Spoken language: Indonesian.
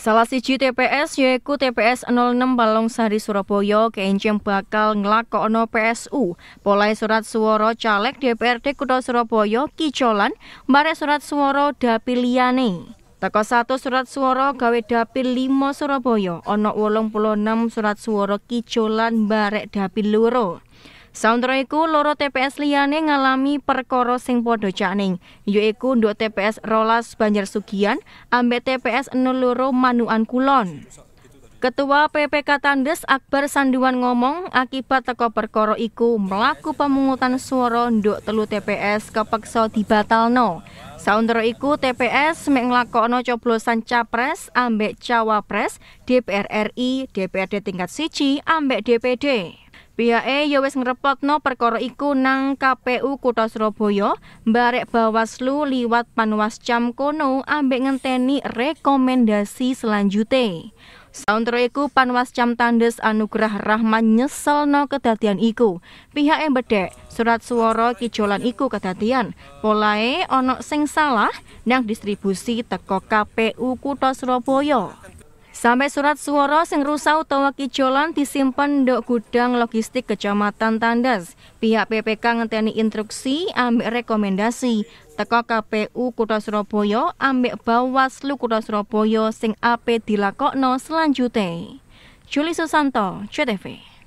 Salah siji TPS yaitu TPS 06 Balong Sari Surabaya keencem bakal no PSU. Polai surat suara caleg DPRD Kota Surabaya kicolan bare surat suara dapiliane. Teko satu surat suara gawe dapil 5 Surabaya ono puluh enam surat suara kicolan barek dapil Luro Sauntara iku loro TPS liyane ngalami perkara sing padha caning, yaiku nduk TPS Rolas Banjar Sugian ambek TPS 02 Manuan Kulon. Ketua PPK Tandes Akbar Sanduan ngomong akibat teko perkara iku melaku pemungutan suara untuk telu TPS kepeksa dibatalno. Sauntara iku TPS mek nglakokno coblosan capres ambek cawapres DPR RI, DPRD tingkat siji ambek DPD. Pihake ya wis ngrepotno perkara iku nang KPU Kutha Surabaya, barek Bawaslu liwat Panwascam kono ambek ngenteni rekomendasi selanjutnya. Sauntara iku Panwascam Tandes Anugerah Rahman no kedadian iku. yang bedhek surat suara kijolan iku kedadian. Polae onok sing salah nang distribusi teko KPU Kutha Surabaya. Sampai surat suara sing rusak utawa kijolan disimpan di gudang logistik Kecamatan Tandas. Pihak PPK ngenteni instruksi ambek rekomendasi teko KPU Kota Surabaya ambek Bawaslu Kota Surabaya sing ape dilakokno selanjutnya. Juli Susanto, CTV.